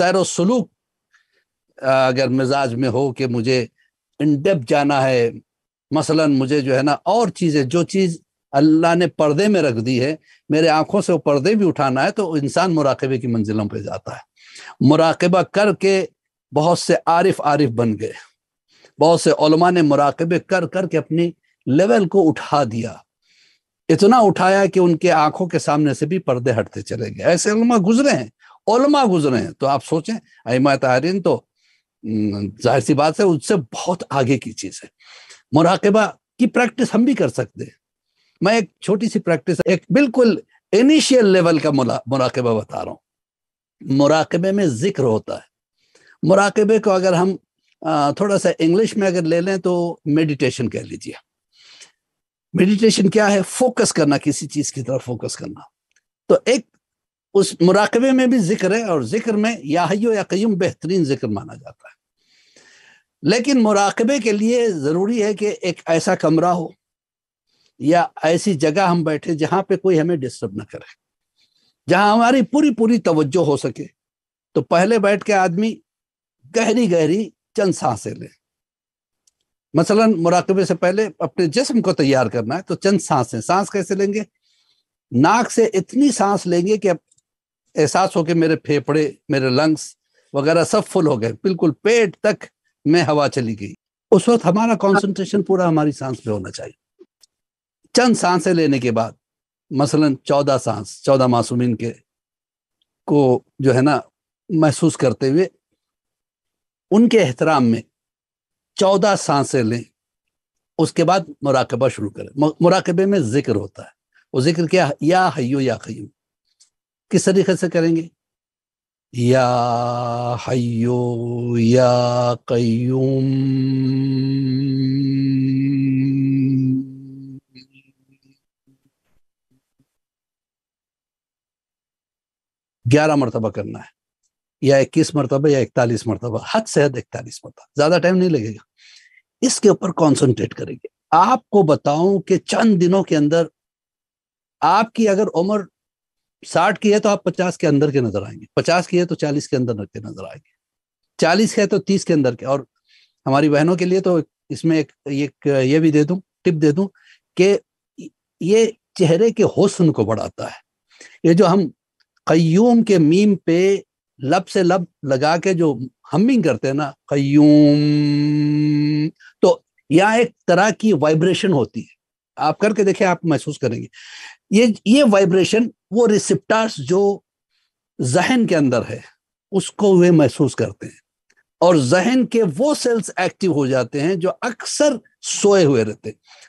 सैर सलूक अगर मिजाज में हो कि मुझे इनडेप जाना है मसलन मुझे जो है ना और चीज़ें जो चीज़ अल्लाह ने पर्दे में रख दी है मेरे आंखों से वो पर्दे भी उठाना है तो इंसान मुराकबे की मंजिलों पर जाता है मुराकबा करके बहुत से आरिफ आरिफ बन गए बहुत से ओलमा ने मुराकबे कर कर के अपनी लेवल को उठा दिया इतना उठाया कि उनके आंखों के सामने से भी पर्दे हटते चले गए ऐसे गुजरे हैं ओलमा गुजरे हैं तो आप सोचें अमा तारीन तो जाहिर सी बात है उससे बहुत आगे की चीज़ है मुराकबा की प्रैक्टिस हम भी कर सकते हैं मैं एक छोटी सी प्रैक्टिस एक बिल्कुल इनिशियल लेवल का मुराकबा बता रहा हूँ मुराकबे में जिक्र होता है मुराकबे को अगर हम थोड़ा सा इंग्लिश में अगर ले लें तो मेडिटेशन कह लीजिए मेडिटेशन क्या है फोकस करना किसी चीज की तरफ फोकस करना तो एक उस मुराकबे में भी जिक्र है और जिक्र में याहियो या कयम बेहतरीन जिक्र माना जाता है लेकिन मुराकबे के लिए ज़रूरी है कि एक ऐसा कमरा हो या ऐसी जगह हम बैठे जहां पे कोई हमें डिस्टर्ब ना करे जहां हमारी पूरी पूरी तवज्जो हो सके तो पहले बैठ के आदमी गहरी गहरी चंद सांसें ले मसलन मुराकबे से पहले अपने जिस्म को तैयार करना है तो चंद सांसें सांस कैसे लेंगे नाक से इतनी सांस लेंगे कि एहसास हो के मेरे फेफड़े मेरे लंग्स वगैरह सब फुल हो गए बिल्कुल पेट तक में हवा चली गई उस वक्त हमारा कॉन्सेंट्रेशन पूरा हमारी सांस पे होना चाहिए चंद सांसें लेने के बाद मसलन चौदह सांस चौदह मासूमिन के को जो है ना महसूस करते हुए उनके एहतराम में चौदह सांसें लें उसके बाद मुराकबा शुरू करें मुराकबे में जिक्र होता है वो जिक्र क्या या हयो या खयूम किस तरीके से करेंगे या हयो या कयूम ग्यारह मरतबा करना है या इक्कीस मरतबा या इकतालीस मरतबा हद से हद इकतालीस मरतबा ज्यादा टाइम नहीं लगेगा इसके ऊपर कॉन्सेंट्रेट करेंगे आपको बताऊं कि चंद दिनों के अंदर आपकी अगर उम्र साठ की है तो आप पचास के अंदर के नजर आएंगे पचास की है तो चालीस के अंदर के नजर आएंगे चालीस है तो तीस के अंदर के और हमारी बहनों के लिए तो इसमें एक ये, ये भी दे दूं टिप दे दूं कि ये चेहरे के हुस्न को बढ़ाता है ये जो हम कयूम के मीम पे लब से लब लगा के जो हमिंग करते हैं ना कयूम तो यहाँ एक तरह की वाइब्रेशन होती है आप करके देखें आप महसूस करेंगे ये ये वाइब्रेशन वो रिसिप्टार्स जो जहन के अंदर है उसको वे महसूस करते हैं और जहन के वो सेल्स एक्टिव हो जाते हैं जो अक्सर सोए हुए रहते हैं